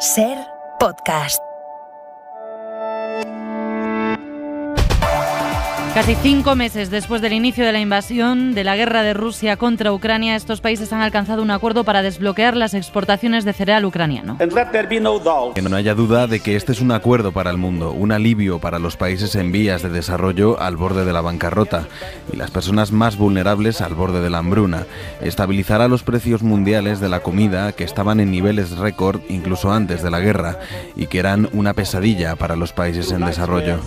Ser podcast. Casi cinco meses después del inicio de la invasión de la guerra de Rusia contra Ucrania, estos países han alcanzado un acuerdo para desbloquear las exportaciones de cereal ucraniano. Que no haya duda de que este es un acuerdo para el mundo, un alivio para los países en vías de desarrollo al borde de la bancarrota y las personas más vulnerables al borde de la hambruna. Estabilizará los precios mundiales de la comida que estaban en niveles récord incluso antes de la guerra y que eran una pesadilla para los países en desarrollo.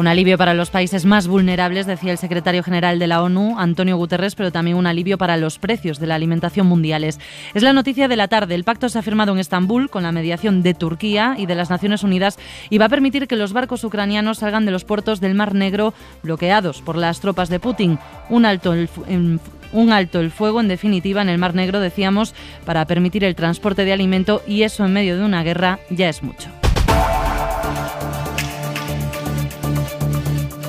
Un alivio para los países más vulnerables, decía el secretario general de la ONU, Antonio Guterres, pero también un alivio para los precios de la alimentación mundiales. Es la noticia de la tarde. El pacto se ha firmado en Estambul con la mediación de Turquía y de las Naciones Unidas y va a permitir que los barcos ucranianos salgan de los puertos del Mar Negro bloqueados por las tropas de Putin. Un alto el fuego, en definitiva, en el Mar Negro, decíamos, para permitir el transporte de alimento y eso en medio de una guerra ya es mucho.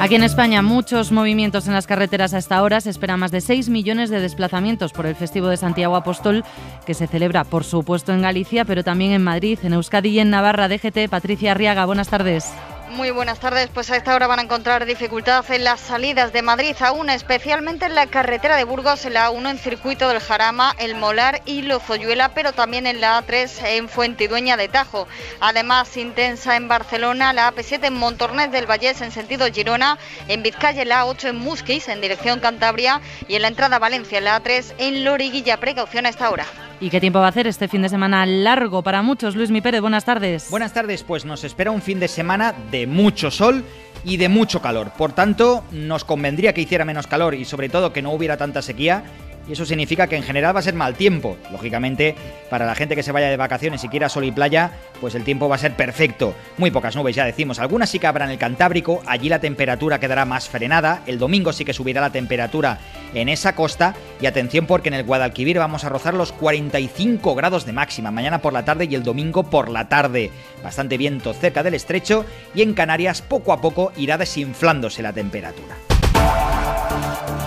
Aquí en España muchos movimientos en las carreteras hasta ahora. Se espera más de 6 millones de desplazamientos por el Festivo de Santiago Apóstol, que se celebra, por supuesto, en Galicia, pero también en Madrid, en Euskadi y en Navarra. DGT, Patricia Arriaga, buenas tardes. Muy buenas tardes. Pues a esta hora van a encontrar dificultades en las salidas de Madrid aún especialmente en la carretera de Burgos, en la 1 en circuito del Jarama, el Molar y Lozoyuela, pero también en la A3 en Fuentidueña de Tajo. Además, intensa en Barcelona, la AP7 en Montornés del Vallés en sentido Girona, en Vizcaya la A8 en Musquis en dirección Cantabria y en la entrada a Valencia, la A3 en Loriguilla. Precaución a esta hora. ¿Y qué tiempo va a hacer este fin de semana largo para muchos? Luis Mi Pérez, buenas tardes. Buenas tardes, pues nos espera un fin de semana de mucho sol y de mucho calor. Por tanto, nos convendría que hiciera menos calor y sobre todo que no hubiera tanta sequía y eso significa que en general va a ser mal tiempo. Lógicamente, para la gente que se vaya de vacaciones y quiera sol y playa, pues el tiempo va a ser perfecto. Muy pocas nubes, ya decimos. Algunas sí que habrá en el Cantábrico, allí la temperatura quedará más frenada. El domingo sí que subirá la temperatura en esa costa. Y atención porque en el Guadalquivir vamos a rozar los 45 grados de máxima, mañana por la tarde y el domingo por la tarde. Bastante viento cerca del estrecho y en Canarias poco a poco irá desinflándose la temperatura.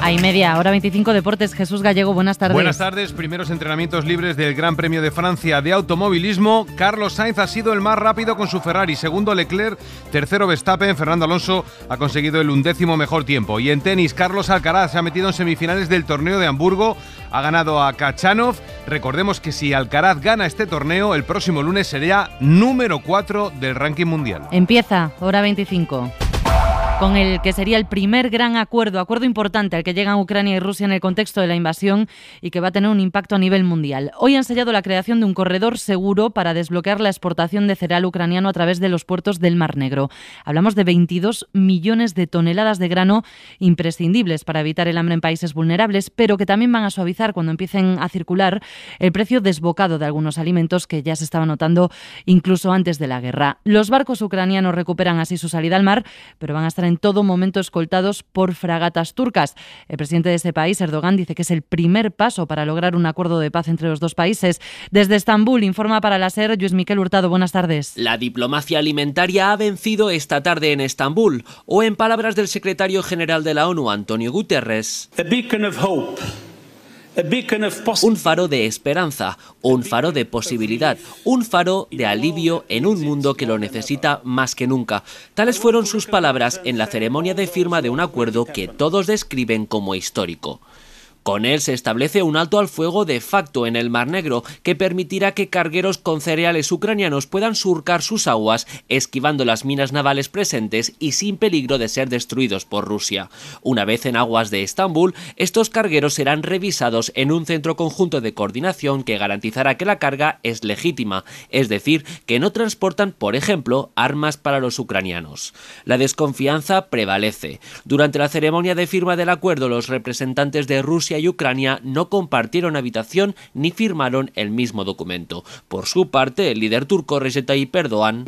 Hay media hora 25 deportes. Jesús Gallego, buenas tardes. Buenas tardes. Primeros entrenamientos libres del Gran Premio de Francia de automovilismo. Carlos Sainz ha sido el más rápido con su Ferrari. Segundo Leclerc, tercero Verstappen. Fernando Alonso ha conseguido el undécimo mejor tiempo. Y en tenis, Carlos Alcaraz se ha metido en semifinales del torneo de Hamburgo. Ha ganado a Kachanov. Recordemos que si Alcaraz gana este torneo, el próximo lunes sería número 4 del ranking mundial. Empieza, hora 25 con el que sería el primer gran acuerdo, acuerdo importante al que llegan Ucrania y Rusia en el contexto de la invasión y que va a tener un impacto a nivel mundial. Hoy han sellado la creación de un corredor seguro para desbloquear la exportación de cereal ucraniano a través de los puertos del Mar Negro. Hablamos de 22 millones de toneladas de grano imprescindibles para evitar el hambre en países vulnerables, pero que también van a suavizar cuando empiecen a circular el precio desbocado de algunos alimentos que ya se estaba notando incluso antes de la guerra. Los barcos ucranianos recuperan así su salida al mar, pero van a estar en en todo momento escoltados por fragatas turcas. El presidente de ese país, Erdogan, dice que es el primer paso para lograr un acuerdo de paz entre los dos países. Desde Estambul, informa para la SER Luis Miquel Hurtado. Buenas tardes. La diplomacia alimentaria ha vencido esta tarde en Estambul, o en palabras del secretario general de la ONU, Antonio Guterres. Un faro de esperanza, un faro de posibilidad, un faro de alivio en un mundo que lo necesita más que nunca. Tales fueron sus palabras en la ceremonia de firma de un acuerdo que todos describen como histórico. Con él se establece un alto al fuego de facto en el Mar Negro que permitirá que cargueros con cereales ucranianos puedan surcar sus aguas esquivando las minas navales presentes y sin peligro de ser destruidos por Rusia. Una vez en aguas de Estambul, estos cargueros serán revisados en un centro conjunto de coordinación que garantizará que la carga es legítima, es decir, que no transportan, por ejemplo, armas para los ucranianos. La desconfianza prevalece. Durante la ceremonia de firma del acuerdo, los representantes de Rusia y Ucrania no compartieron habitación ni firmaron el mismo documento. Por su parte, el líder turco Recep Tayyip Erdogan,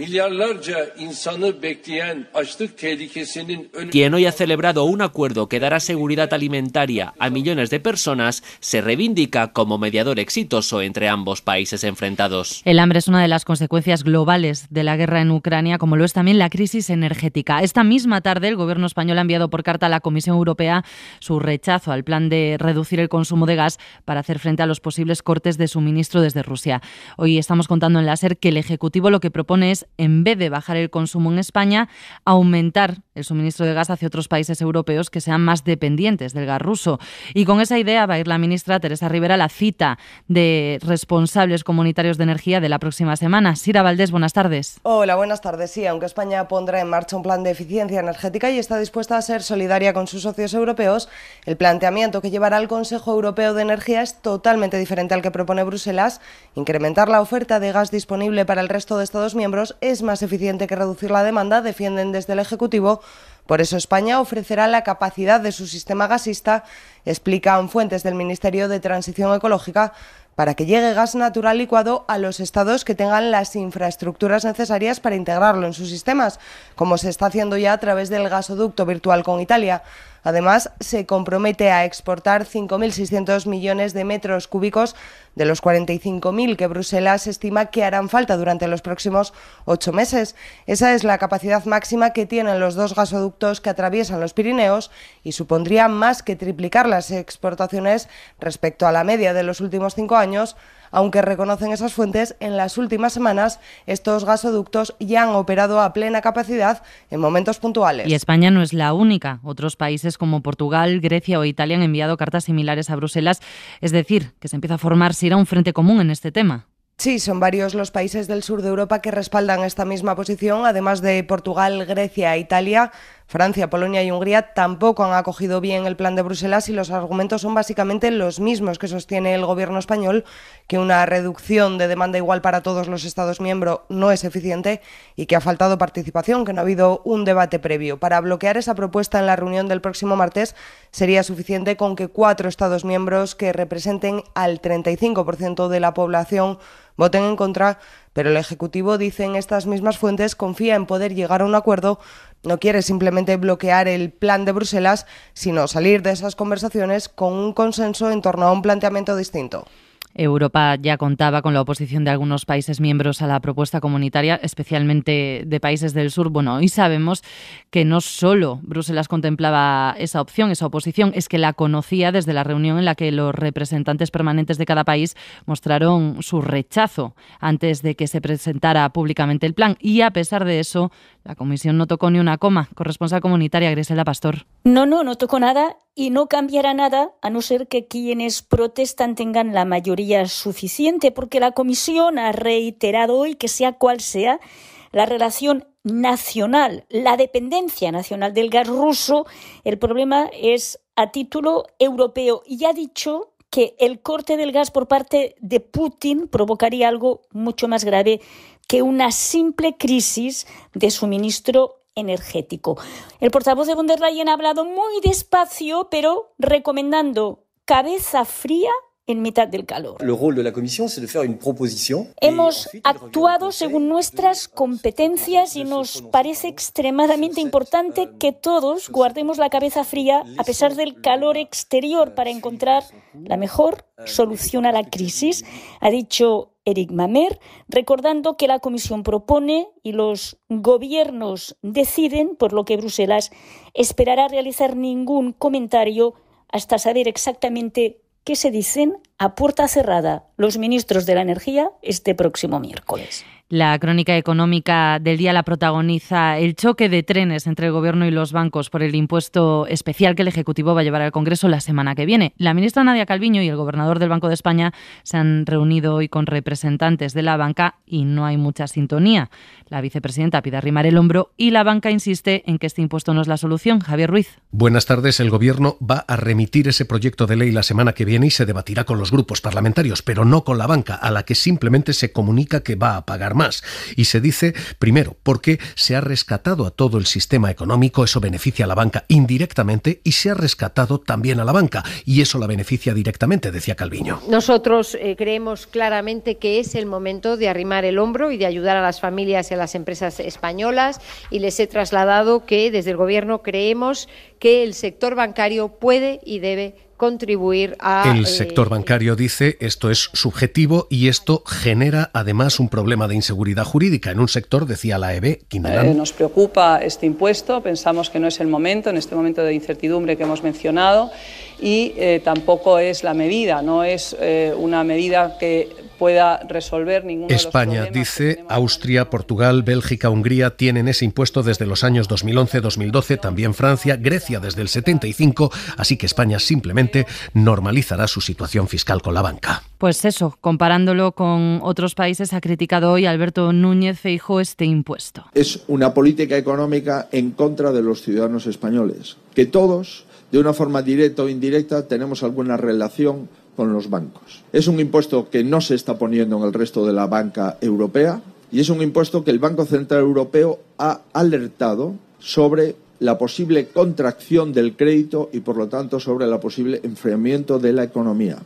quien hoy ha celebrado un acuerdo que dará seguridad alimentaria a millones de personas, se reivindica como mediador exitoso entre ambos países enfrentados. El hambre es una de las consecuencias globales de la guerra en Ucrania, como lo es también la crisis energética. Esta misma tarde, el gobierno español ha enviado por carta a la Comisión Europea su rechazo al plan de reducción reducir el consumo de gas para hacer frente a los posibles cortes de suministro desde Rusia. Hoy estamos contando en láser que el Ejecutivo lo que propone es, en vez de bajar el consumo en España, aumentar el suministro de gas hacia otros países europeos que sean más dependientes del gas ruso. Y con esa idea va a ir la ministra Teresa Rivera a la cita de responsables comunitarios de energía de la próxima semana. Sira Valdés, buenas tardes. Hola, buenas tardes. Sí, aunque España pondrá en marcha un plan de eficiencia energética y está dispuesta a ser solidaria con sus socios europeos, el planteamiento que llevará al el Consejo Europeo de Energía es totalmente diferente al que propone Bruselas. Incrementar la oferta de gas disponible para el resto de Estados miembros es más eficiente que reducir la demanda, defienden desde el Ejecutivo. Por eso España ofrecerá la capacidad de su sistema gasista, explican fuentes del Ministerio de Transición Ecológica, para que llegue gas natural licuado a los estados que tengan las infraestructuras necesarias para integrarlo en sus sistemas, como se está haciendo ya a través del gasoducto virtual con Italia. Además, se compromete a exportar 5.600 millones de metros cúbicos de los 45.000 que Bruselas estima que harán falta durante los próximos ocho meses. Esa es la capacidad máxima que tienen los dos gasoductos que atraviesan los Pirineos y supondría más que triplicar las exportaciones respecto a la media de los últimos cinco años aunque reconocen esas fuentes, en las últimas semanas estos gasoductos ya han operado a plena capacidad en momentos puntuales. Y España no es la única. Otros países como Portugal, Grecia o Italia han enviado cartas similares a Bruselas. Es decir, que se empieza a formar, si era un frente común en este tema. Sí, son varios los países del sur de Europa que respaldan esta misma posición, además de Portugal, Grecia e Italia. Francia, Polonia y Hungría tampoco han acogido bien el plan de Bruselas y los argumentos son básicamente los mismos que sostiene el gobierno español, que una reducción de demanda igual para todos los Estados miembros no es eficiente y que ha faltado participación, que no ha habido un debate previo. Para bloquear esa propuesta en la reunión del próximo martes sería suficiente con que cuatro Estados miembros que representen al 35% de la población voten en contra pero el Ejecutivo, dicen estas mismas fuentes, confía en poder llegar a un acuerdo, no quiere simplemente bloquear el plan de Bruselas, sino salir de esas conversaciones con un consenso en torno a un planteamiento distinto. Europa ya contaba con la oposición de algunos países miembros a la propuesta comunitaria, especialmente de países del sur. Bueno, hoy sabemos que no solo Bruselas contemplaba esa opción, esa oposición, es que la conocía desde la reunión en la que los representantes permanentes de cada país mostraron su rechazo antes de que se presentara públicamente el plan. Y a pesar de eso, la comisión no tocó ni una coma. Corresponsal comunitaria Grisela Pastor. No, no, no tocó nada y no cambiará nada a no ser que quienes protestan tengan la mayoría suficiente, porque la comisión ha reiterado hoy que sea cual sea la relación nacional, la dependencia nacional del gas ruso, el problema es a título europeo y ha dicho que el corte del gas por parte de Putin provocaría algo mucho más grave que una simple crisis de suministro energético. El portavoz de von der ha hablado muy despacio, pero recomendando cabeza fría en mitad del calor. Hemos actuado según nuestras competencias y nos parece extremadamente importante euh, que todos guardemos la cabeza fría a pesar del calor exterior euh, para encontrar la mejor euh, solución a la crisis, ha dicho Eric Mamer, recordando que la Comisión propone y los gobiernos deciden, por lo que Bruselas esperará realizar ningún comentario hasta saber exactamente que se dicen a puerta cerrada los ministros de la Energía este próximo miércoles. La crónica económica del día la protagoniza el choque de trenes entre el Gobierno y los bancos por el impuesto especial que el Ejecutivo va a llevar al Congreso la semana que viene. La ministra Nadia Calviño y el gobernador del Banco de España se han reunido hoy con representantes de la banca y no hay mucha sintonía. La vicepresidenta pide arrimar el hombro y la banca insiste en que este impuesto no es la solución. Javier Ruiz. Buenas tardes. El Gobierno va a remitir ese proyecto de ley la semana que viene y se debatirá con los grupos parlamentarios, pero no con la banca, a la que simplemente se comunica que va a pagar más. Y se dice, primero, porque se ha rescatado a todo el sistema económico, eso beneficia a la banca indirectamente, y se ha rescatado también a la banca, y eso la beneficia directamente, decía Calviño. Nosotros eh, creemos claramente que es el momento de arrimar el hombro y de ayudar a las familias y a las empresas españolas, y les he trasladado que desde el Gobierno creemos que el sector bancario puede y debe contribuir a... El eh, sector bancario dice esto es subjetivo y esto genera además un problema de inseguridad jurídica en un sector, decía la EB, eh, nos preocupa este impuesto, pensamos que no es el momento, en este momento de incertidumbre que hemos mencionado, y eh, tampoco es la medida, no es eh, una medida que pueda resolver ninguno España, dice, Austria, Portugal, Bélgica, Hungría tienen ese impuesto desde los años 2011-2012, también Francia, Grecia desde el 75, así que España simplemente normalizará su situación fiscal con la banca. Pues eso, comparándolo con otros países, ha criticado hoy Alberto Núñez Feijo este impuesto. Es una política económica en contra de los ciudadanos españoles, que todos, de una forma directa o indirecta, tenemos alguna relación con los bancos. Es un impuesto que no se está poniendo en el resto de la banca europea y es un impuesto que el Banco Central Europeo ha alertado sobre la posible contracción del crédito y por lo tanto sobre el posible enfriamiento de la economía.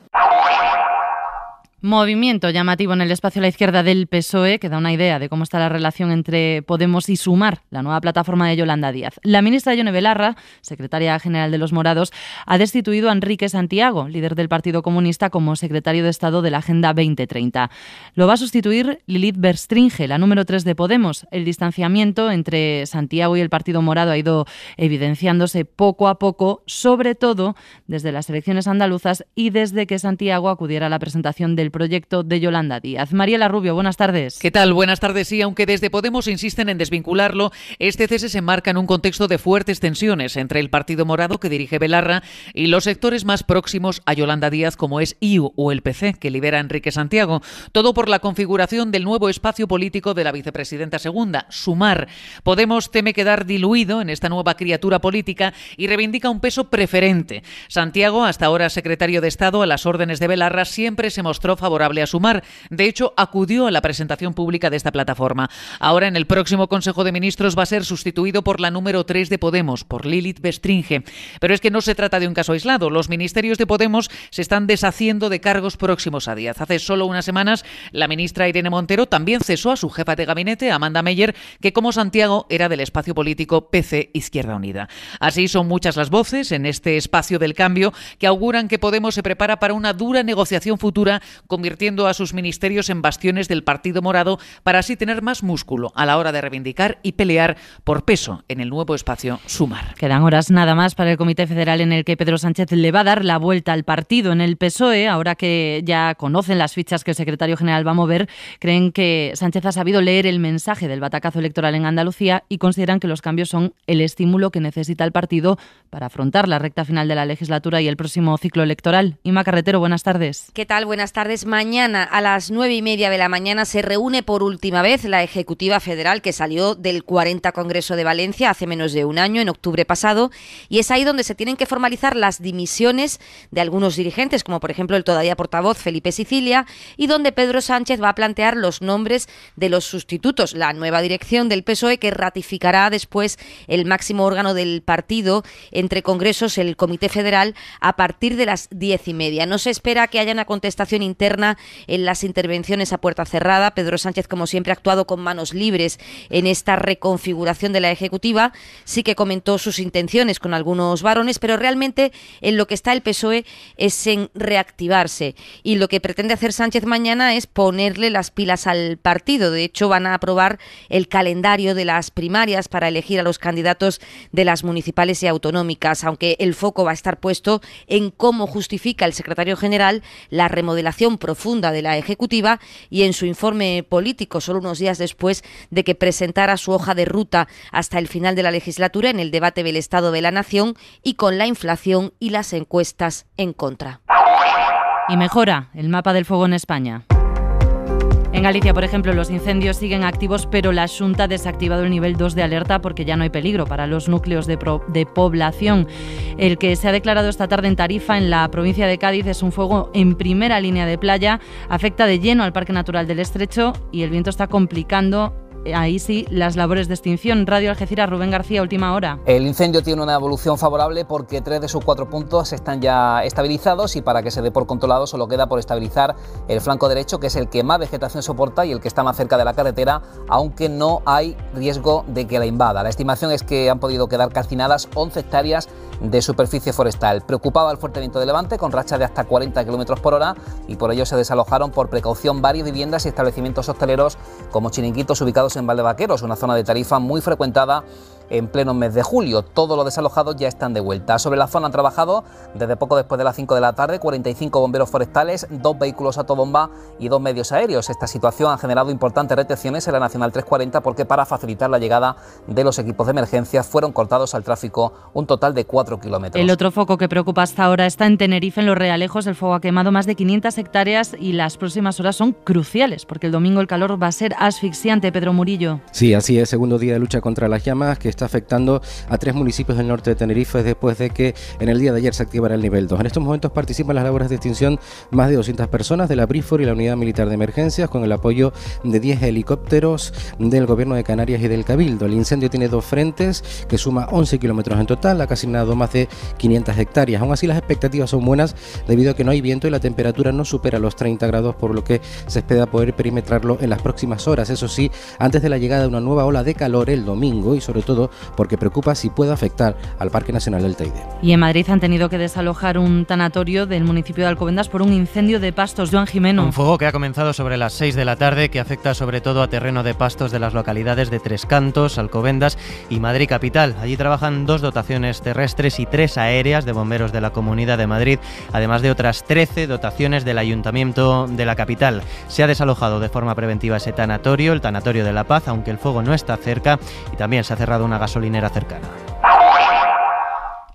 Movimiento llamativo en el espacio a la izquierda del PSOE que da una idea de cómo está la relación entre Podemos y Sumar, la nueva plataforma de Yolanda Díaz. La ministra Yone Belarra, secretaria general de los Morados, ha destituido a Enrique Santiago, líder del Partido Comunista, como secretario de Estado de la Agenda 2030. Lo va a sustituir Lilith Berstringe, la número 3 de Podemos. El distanciamiento entre Santiago y el Partido Morado ha ido evidenciándose poco a poco, sobre todo desde las elecciones andaluzas y desde que Santiago acudiera a la presentación del proyecto de Yolanda Díaz. La Rubio, buenas tardes. ¿Qué tal? Buenas tardes. Sí, aunque desde Podemos insisten en desvincularlo, este cese se marca en un contexto de fuertes tensiones entre el Partido Morado que dirige Belarra y los sectores más próximos a Yolanda Díaz, como es IU o el PC, que lidera Enrique Santiago. Todo por la configuración del nuevo espacio político de la vicepresidenta segunda, Sumar. Podemos teme quedar diluido en esta nueva criatura política y reivindica un peso preferente. Santiago, hasta ahora secretario de Estado a las órdenes de Belarra, siempre se mostró favorable a Sumar. De hecho, acudió a la presentación pública de esta plataforma. Ahora, en el próximo Consejo de Ministros, va a ser sustituido por la número 3 de Podemos, por Lilith Bestringe. Pero es que no se trata de un caso aislado. Los ministerios de Podemos se están deshaciendo de cargos próximos a Díaz. Hace solo unas semanas, la ministra Irene Montero también cesó a su jefa de gabinete, Amanda Meyer, que como Santiago era del espacio político PC Izquierda Unida. Así son muchas las voces en este espacio del cambio que auguran que Podemos se prepara para una dura negociación futura convirtiendo a sus ministerios en bastiones del Partido Morado para así tener más músculo a la hora de reivindicar y pelear por peso en el nuevo espacio Sumar. Quedan horas nada más para el Comité Federal en el que Pedro Sánchez le va a dar la vuelta al partido en el PSOE, ahora que ya conocen las fichas que el secretario general va a mover, creen que Sánchez ha sabido leer el mensaje del batacazo electoral en Andalucía y consideran que los cambios son el estímulo que necesita el partido para afrontar la recta final de la legislatura y el próximo ciclo electoral. Ima Carretero, buenas tardes. ¿Qué tal? Buenas tardes. Pues mañana a las nueve y media de la mañana se reúne por última vez la Ejecutiva Federal que salió del 40 Congreso de Valencia hace menos de un año, en octubre pasado, y es ahí donde se tienen que formalizar las dimisiones de algunos dirigentes, como por ejemplo el todavía portavoz Felipe Sicilia, y donde Pedro Sánchez va a plantear los nombres de los sustitutos, la nueva dirección del PSOE que ratificará después el máximo órgano del partido entre congresos, el Comité Federal, a partir de las diez y media. No se espera que haya una contestación interna en las intervenciones a puerta cerrada. Pedro Sánchez, como siempre, ha actuado con manos libres en esta reconfiguración de la Ejecutiva. Sí que comentó sus intenciones con algunos varones, pero realmente en lo que está el PSOE es en reactivarse. Y lo que pretende hacer Sánchez mañana es ponerle las pilas al partido. De hecho, van a aprobar el calendario de las primarias para elegir a los candidatos de las municipales y autonómicas, aunque el foco va a estar puesto en cómo justifica el secretario general la remodelación profunda de la Ejecutiva y en su informe político, solo unos días después de que presentara su hoja de ruta hasta el final de la legislatura en el debate del Estado de la Nación y con la inflación y las encuestas en contra. Y mejora el mapa del fuego en España. En Galicia, por ejemplo, los incendios siguen activos, pero la Junta ha desactivado el nivel 2 de alerta porque ya no hay peligro para los núcleos de, de población. El que se ha declarado esta tarde en Tarifa, en la provincia de Cádiz, es un fuego en primera línea de playa, afecta de lleno al Parque Natural del Estrecho y el viento está complicando ahí sí las labores de extinción. Radio Algeciras, Rubén García, última hora. El incendio tiene una evolución favorable porque tres de sus cuatro puntos están ya estabilizados y para que se dé por controlado solo queda por estabilizar el flanco derecho, que es el que más vegetación soporta y el que está más cerca de la carretera, aunque no hay riesgo de que la invada. La estimación es que han podido quedar calcinadas 11 hectáreas de superficie forestal. Preocupaba el fuerte viento de levante con rachas de hasta 40 km por hora y por ello se desalojaron por precaución varias viviendas y establecimientos hosteleros como chiringuitos ubicados en Valdevaqueros, una zona de tarifa muy frecuentada en pleno mes de julio. Todos los desalojados ya están de vuelta. Sobre la zona han trabajado desde poco después de las 5 de la tarde 45 bomberos forestales, dos vehículos autobomba y dos medios aéreos. Esta situación ha generado importantes retenciones en la Nacional 340 porque para facilitar la llegada de los equipos de emergencia fueron cortados al tráfico un total de 4 kilómetros. El otro foco que preocupa hasta ahora está en Tenerife, en Los Realejos. El fuego ha quemado más de 500 hectáreas y las próximas horas son cruciales porque el domingo el calor va a ser asfixiante. Pedro Murillo. Sí, así es. Segundo día de lucha contra las llamas que afectando a tres municipios del norte de Tenerife después de que en el día de ayer se activara el nivel 2. En estos momentos participan las labores de extinción más de 200 personas de la BRIFOR y la Unidad Militar de Emergencias con el apoyo de 10 helicópteros del Gobierno de Canarias y del Cabildo. El incendio tiene dos frentes que suma 11 kilómetros en total, ha casinado más de 500 hectáreas. Aún así las expectativas son buenas debido a que no hay viento y la temperatura no supera los 30 grados por lo que se espera poder perimetrarlo en las próximas horas. Eso sí, antes de la llegada de una nueva ola de calor el domingo y sobre todo porque preocupa si puede afectar al Parque Nacional del Teide. Y en Madrid han tenido que desalojar un tanatorio del municipio de Alcobendas por un incendio de pastos. Joan Jimeno. Un fuego que ha comenzado sobre las 6 de la tarde que afecta sobre todo a terreno de pastos de las localidades de Tres Cantos, Alcobendas y Madrid Capital. Allí trabajan dos dotaciones terrestres y tres aéreas de bomberos de la Comunidad de Madrid, además de otras 13 dotaciones del Ayuntamiento de la capital. Se ha desalojado de forma preventiva ese tanatorio, el tanatorio de La Paz, aunque el fuego no está cerca y también se ha cerrado una gasolinera cercana.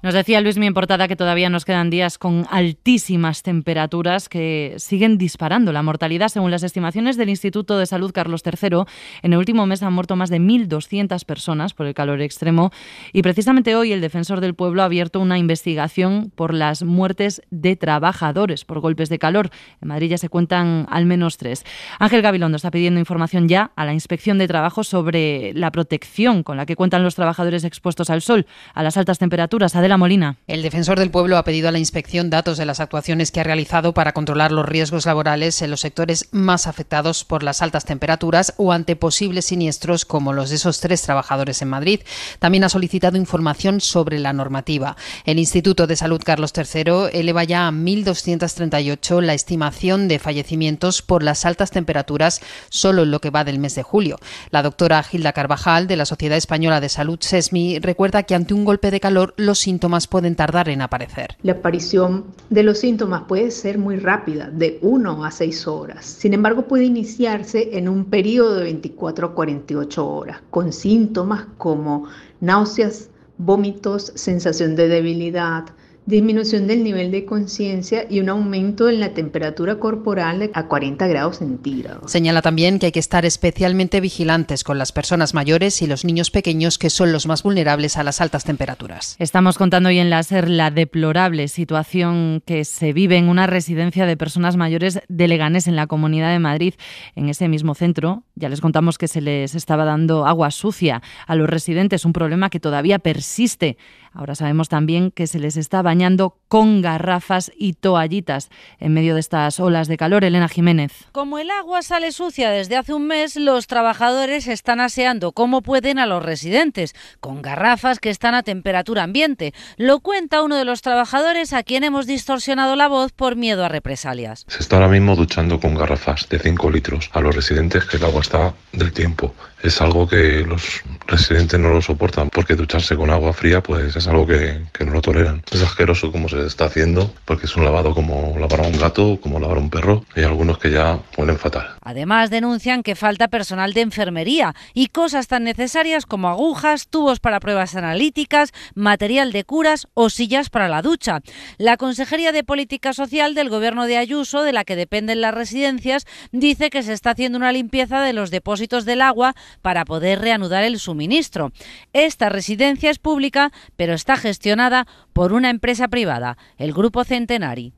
Nos decía Luis mi importada que todavía nos quedan días con altísimas temperaturas que siguen disparando la mortalidad. Según las estimaciones del Instituto de Salud Carlos III, en el último mes han muerto más de 1.200 personas por el calor extremo y precisamente hoy el defensor del pueblo ha abierto una investigación por las muertes de trabajadores por golpes de calor. En Madrid ya se cuentan al menos tres. Ángel Gabilondo está pidiendo información ya a la Inspección de Trabajo sobre la protección con la que cuentan los trabajadores expuestos al sol, a las altas temperaturas. Adelante. Molina. El defensor del pueblo ha pedido a la inspección datos de las actuaciones que ha realizado para controlar los riesgos laborales en los sectores más afectados por las altas temperaturas o ante posibles siniestros como los de esos tres trabajadores en Madrid. También ha solicitado información sobre la normativa. El Instituto de Salud Carlos III eleva ya a 1.238 la estimación de fallecimientos por las altas temperaturas solo en lo que va del mes de julio. La doctora Gilda Carvajal de la Sociedad Española de Salud SESMI recuerda que ante un golpe de calor los síntomas pueden tardar en aparecer. La aparición de los síntomas puede ser muy rápida, de 1 a 6 horas. Sin embargo, puede iniciarse en un periodo de 24 a 48 horas, con síntomas como náuseas, vómitos, sensación de debilidad, disminución del nivel de conciencia y un aumento en la temperatura corporal a 40 grados centígrados. Señala también que hay que estar especialmente vigilantes con las personas mayores y los niños pequeños que son los más vulnerables a las altas temperaturas. Estamos contando hoy en la la deplorable situación que se vive en una residencia de personas mayores de Leganés en la Comunidad de Madrid. En ese mismo centro ya les contamos que se les estaba dando agua sucia a los residentes, un problema que todavía persiste Ahora sabemos también que se les está bañando con garrafas y toallitas en medio de estas olas de calor. Elena Jiménez. Como el agua sale sucia desde hace un mes, los trabajadores están aseando como pueden a los residentes, con garrafas que están a temperatura ambiente. Lo cuenta uno de los trabajadores a quien hemos distorsionado la voz por miedo a represalias. Se está ahora mismo duchando con garrafas de 5 litros a los residentes que el agua está del tiempo es algo que los residentes no lo soportan porque ducharse con agua fría pues es algo que, no lo toleran. Es asqueroso como se está haciendo porque es un lavado como lavar a un gato, como lavar a un perro y hay algunos que ya huelen fatal. Además denuncian que falta personal de enfermería y cosas tan necesarias como agujas, tubos para pruebas analíticas, material de curas o sillas para la ducha. La Consejería de Política Social del Gobierno de Ayuso, de la que dependen las residencias, dice que se está haciendo una limpieza de los depósitos del agua para poder reanudar el suministro. Esta residencia es pública, pero está gestionada por una empresa privada, el Grupo Centenari.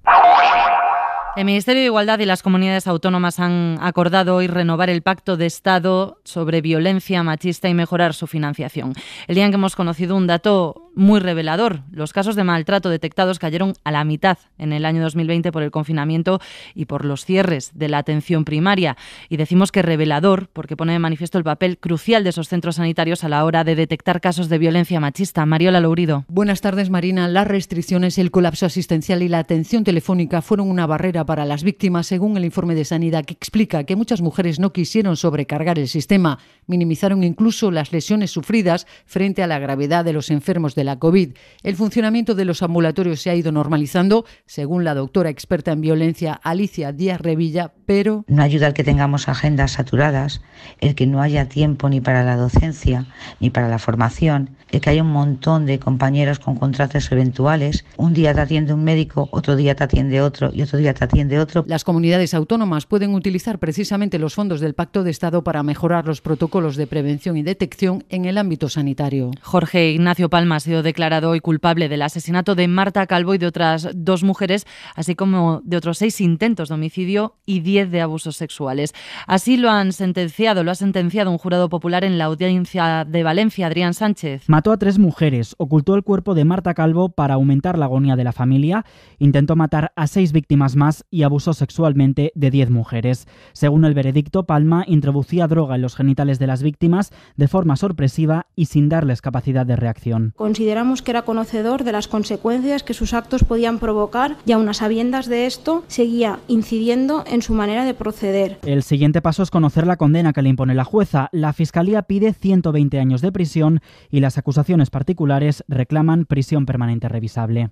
El Ministerio de Igualdad y las comunidades autónomas han acordado hoy renovar el Pacto de Estado sobre violencia machista y mejorar su financiación. El día en que hemos conocido un dato muy revelador. Los casos de maltrato detectados cayeron a la mitad en el año 2020 por el confinamiento y por los cierres de la atención primaria. Y decimos que revelador porque pone de manifiesto el papel crucial de esos centros sanitarios a la hora de detectar casos de violencia machista. Mariola Lourido. Buenas tardes, Marina. Las restricciones, el colapso asistencial y la atención telefónica fueron una barrera para las víctimas, según el informe de Sanidad, que explica que muchas mujeres no quisieron sobrecargar el sistema. Minimizaron incluso las lesiones sufridas frente a la gravedad de los enfermos de la COVID. El funcionamiento de los ambulatorios se ha ido normalizando, según la doctora experta en violencia Alicia Díaz Revilla, pero... No ayuda el que tengamos agendas saturadas, el que no haya tiempo ni para la docencia, ni para la formación, el que haya un montón de compañeros con contratos eventuales. Un día te atiende un médico, otro día te atiende otro y otro día te atiende otro. Las comunidades autónomas pueden utilizar precisamente los fondos del Pacto de Estado para mejorar los protocolos de prevención y detección en el ámbito sanitario. Jorge Ignacio Palmas, sido declarado hoy culpable del asesinato de Marta Calvo y de otras dos mujeres, así como de otros seis intentos de homicidio y diez de abusos sexuales. Así lo han sentenciado, lo ha sentenciado un jurado popular en la audiencia de Valencia, Adrián Sánchez. Mató a tres mujeres, ocultó el cuerpo de Marta Calvo para aumentar la agonía de la familia, intentó matar a seis víctimas más y abusó sexualmente de diez mujeres. Según el veredicto, Palma introducía droga en los genitales de las víctimas de forma sorpresiva y sin darles capacidad de reacción consideramos que era conocedor de las consecuencias que sus actos podían provocar y aun a sabiendas de esto seguía incidiendo en su manera de proceder. El siguiente paso es conocer la condena que le impone la jueza. La Fiscalía pide 120 años de prisión y las acusaciones particulares reclaman prisión permanente revisable.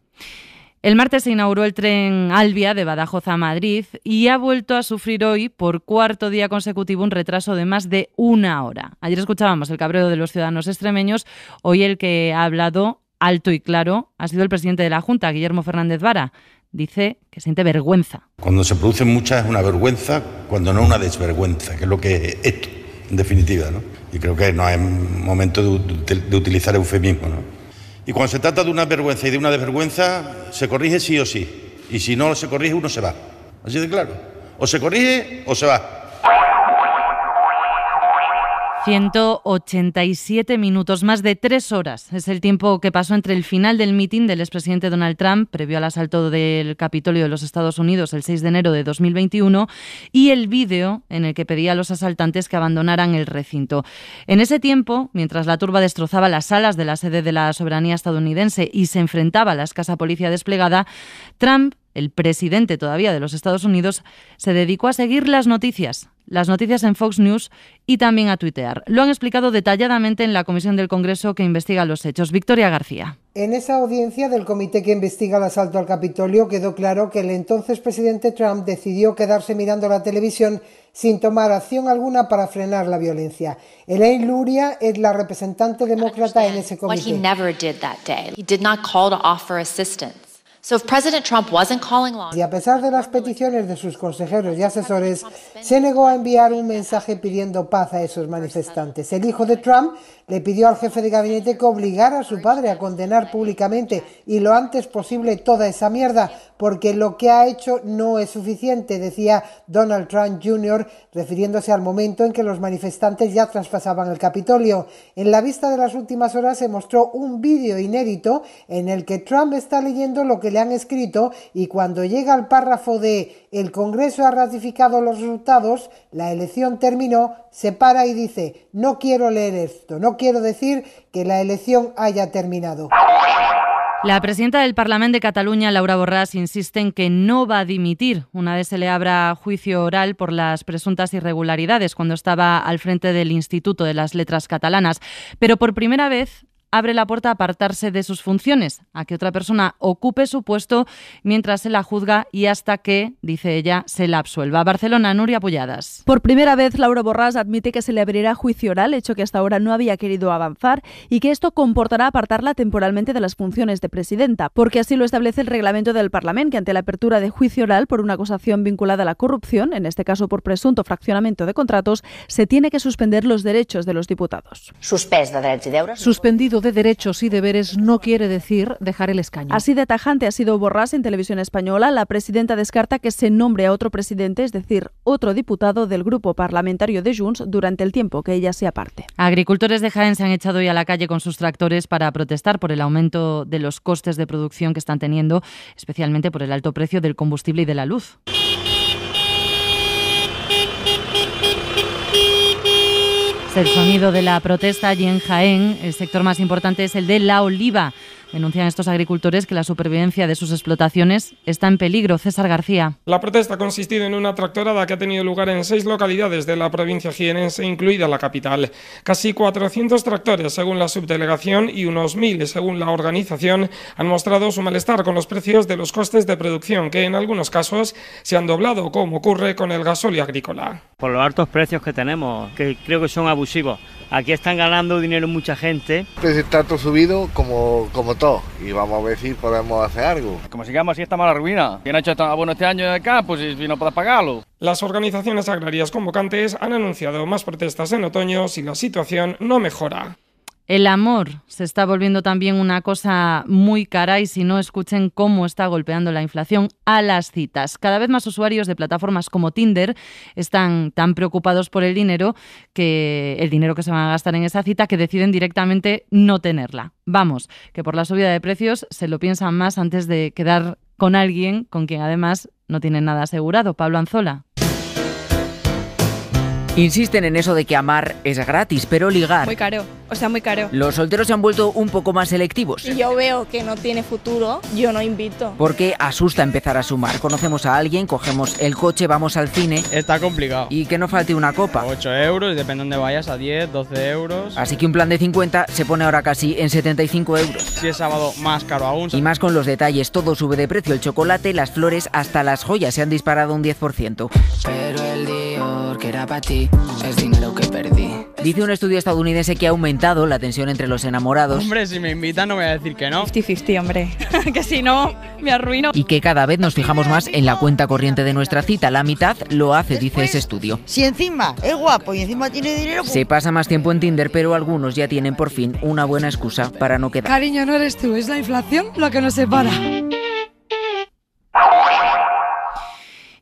El martes se inauguró el tren Albia de Badajoz a Madrid y ha vuelto a sufrir hoy por cuarto día consecutivo un retraso de más de una hora. Ayer escuchábamos el cabreo de los ciudadanos extremeños, hoy el que ha hablado alto y claro ha sido el presidente de la Junta, Guillermo Fernández Vara. Dice que siente vergüenza. Cuando se producen muchas es una vergüenza, cuando no una desvergüenza, que es lo que es esto, en definitiva. ¿no? Y creo que no es momento de, de utilizar eufemismo. ¿no? Y cuando se trata de una vergüenza y de una desvergüenza, se corrige sí o sí. Y si no se corrige, uno se va. Así de claro. O se corrige o se va. 187 minutos, más de tres horas. Es el tiempo que pasó entre el final del mitin del expresidente Donald Trump, previo al asalto del Capitolio de los Estados Unidos el 6 de enero de 2021, y el vídeo en el que pedía a los asaltantes que abandonaran el recinto. En ese tiempo, mientras la turba destrozaba las salas de la sede de la soberanía estadounidense y se enfrentaba a la escasa policía desplegada, Trump el presidente todavía de los Estados Unidos, se dedicó a seguir las noticias, las noticias en Fox News y también a tuitear. Lo han explicado detalladamente en la comisión del Congreso que investiga los hechos. Victoria García. En esa audiencia del comité que investiga el asalto al Capitolio quedó claro que el entonces presidente Trump decidió quedarse mirando la televisión sin tomar acción alguna para frenar la violencia. Elaine Luria es la representante demócrata en ese comité. Y a pesar de las peticiones de sus consejeros y asesores, se negó a enviar un mensaje pidiendo paz a esos manifestantes. El hijo de Trump le pidió al jefe de gabinete que obligara a su padre a condenar públicamente y lo antes posible toda esa mierda, porque lo que ha hecho no es suficiente, decía Donald Trump Jr., refiriéndose al momento en que los manifestantes ya traspasaban el Capitolio. En la vista de las últimas horas se mostró un vídeo inédito en el que Trump está leyendo lo que le han escrito y cuando llega al párrafo de el Congreso ha ratificado los resultados, la elección terminó, se para y dice, no quiero leer esto, no quiero decir que la elección haya terminado. La presidenta del Parlamento de Cataluña, Laura Borràs, insiste en que no va a dimitir una vez se le abra juicio oral por las presuntas irregularidades cuando estaba al frente del Instituto de las Letras Catalanas. Pero por primera vez abre la puerta a apartarse de sus funciones, a que otra persona ocupe su puesto mientras se la juzga y hasta que, dice ella, se la absuelva. Barcelona, Nuria Pulladas. Por primera vez, Laura Borrás admite que se le abrirá juicio oral, hecho que hasta ahora no había querido avanzar, y que esto comportará apartarla temporalmente de las funciones de presidenta, porque así lo establece el reglamento del Parlamento, que ante la apertura de juicio oral por una acusación vinculada a la corrupción, en este caso por presunto fraccionamiento de contratos, se tiene que suspender los derechos de los diputados. de derechos y Suspendido de derechos y deberes no quiere decir dejar el escaño. Así de tajante ha sido Borrás en televisión española. La presidenta descarta que se nombre a otro presidente, es decir, otro diputado del grupo parlamentario de Junts durante el tiempo que ella sea parte. Agricultores de Jaén se han echado hoy a la calle con sus tractores para protestar por el aumento de los costes de producción que están teniendo, especialmente por el alto precio del combustible y de la luz. el sonido de la protesta allí en Jaén. El sector más importante es el de La Oliva. Denuncian estos agricultores que la supervivencia de sus explotaciones está en peligro. César García. La protesta ha consistido en una tractorada que ha tenido lugar en seis localidades de la provincia jienense, incluida la capital. Casi 400 tractores, según la subdelegación, y unos 1.000, según la organización, han mostrado su malestar con los precios de los costes de producción, que en algunos casos se han doblado, como ocurre con el gasolio agrícola. Por los altos precios que tenemos, que creo que son abusivos. Aquí están ganando dinero mucha gente. Pues está todo subido como, como todo y vamos a ver si podemos hacer algo. Como sigamos así estamos a la ruina. ¿Quién ha hecho tan bueno este año de acá, pues si, si no pagarlo? Las organizaciones agrarias convocantes han anunciado más protestas en otoño si la situación no mejora. El amor se está volviendo también una cosa muy cara y si no escuchen cómo está golpeando la inflación a las citas. Cada vez más usuarios de plataformas como Tinder están tan preocupados por el dinero que el dinero que se van a gastar en esa cita que deciden directamente no tenerla. Vamos, que por la subida de precios se lo piensan más antes de quedar con alguien con quien además no tienen nada asegurado. Pablo Anzola. Insisten en eso de que amar es gratis, pero ligar. Muy caro, o sea, muy caro. Los solteros se han vuelto un poco más selectivos. Si yo veo que no tiene futuro, yo no invito. Porque asusta empezar a sumar. Conocemos a alguien, cogemos el coche, vamos al cine. Está complicado. Y que no falte una copa. 8 euros, y de dónde vayas, a 10, 12 euros. Así que un plan de 50 se pone ahora casi en 75 euros. Si es sábado, más caro aún. Y más con los detalles, todo sube de precio. El chocolate, las flores, hasta las joyas se han disparado un 10%. Pero el era para ti es que perdí. Dice un estudio estadounidense que ha aumentado la tensión entre los enamorados. Hombre, si me invitan no voy a decir que no. hombre. que si no, me arruino. Y que cada vez nos fijamos más en la cuenta corriente de nuestra cita. La mitad lo hace, dice ese estudio. Si encima es guapo y encima tiene dinero... Pues- Se pasa más tiempo en Tinder, pero algunos ya tienen por fin una buena excusa para no quedar. Cariño, no eres tú, es la inflación la que nos separa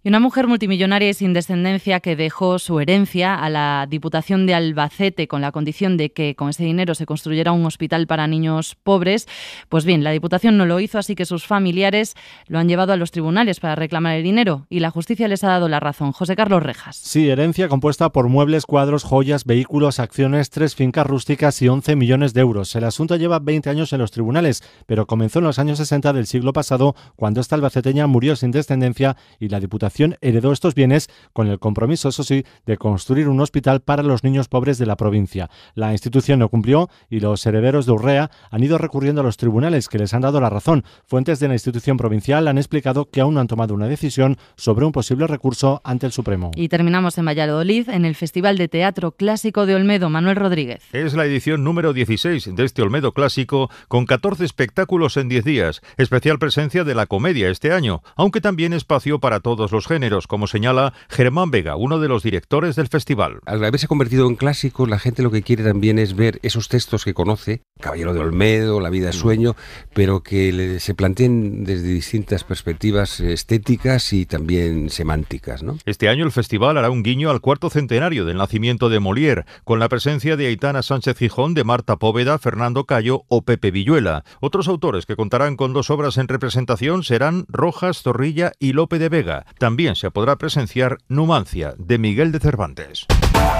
y una mujer multimillonaria y sin descendencia que dejó su herencia a la Diputación de Albacete con la condición de que con ese dinero se construyera un hospital para niños pobres. Pues bien, la Diputación no lo hizo, así que sus familiares lo han llevado a los tribunales para reclamar el dinero y la justicia les ha dado la razón. José Carlos Rejas. Sí, herencia compuesta por muebles, cuadros, joyas, vehículos, acciones, tres fincas rústicas y 11 millones de euros. El asunto lleva 20 años en los tribunales, pero comenzó en los años 60 del siglo pasado cuando esta albaceteña murió sin descendencia y la Diputación heredó estos bienes con el compromiso, eso sí, de construir un hospital para los niños pobres de la provincia. La institución no cumplió y los herederos de Urrea han ido recurriendo a los tribunales que les han dado la razón. Fuentes de la institución provincial han explicado que aún no han tomado una decisión sobre un posible recurso ante el Supremo. Y terminamos en Valladolid, en el Festival de Teatro Clásico de Olmedo, Manuel Rodríguez. Es la edición número 16 de este Olmedo Clásico, con 14 espectáculos en 10 días, especial presencia de la comedia este año, aunque también espacio para todos los géneros, como señala Germán Vega, uno de los directores del festival. Al haberse convertido en clásico, la gente lo que quiere también es ver esos textos que conoce Caballero de Olmedo, La vida es mm. sueño, pero que se planteen desde distintas perspectivas estéticas y también semánticas. Este año el festival hará un guiño al cuarto centenario del nacimiento de Molière, con la presencia de Aitana Sánchez Gijón, de Marta Póveda, Fernando Cayo o Pepe Villuela. Otros autores que contarán con dos obras en representación serán Rojas, Zorrilla y Lope de Vega. También se podrá presenciar Numancia, de Miguel de Cervantes.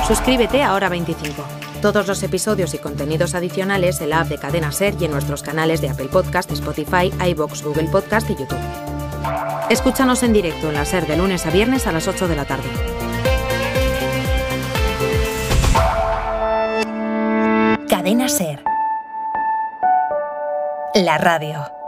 Suscríbete ahora 25 todos los episodios y contenidos adicionales en la app de Cadena Ser y en nuestros canales de Apple Podcast, Spotify, iBox, Google Podcast y YouTube. Escúchanos en directo en la SER de lunes a viernes a las 8 de la tarde. Cadena Ser. La radio.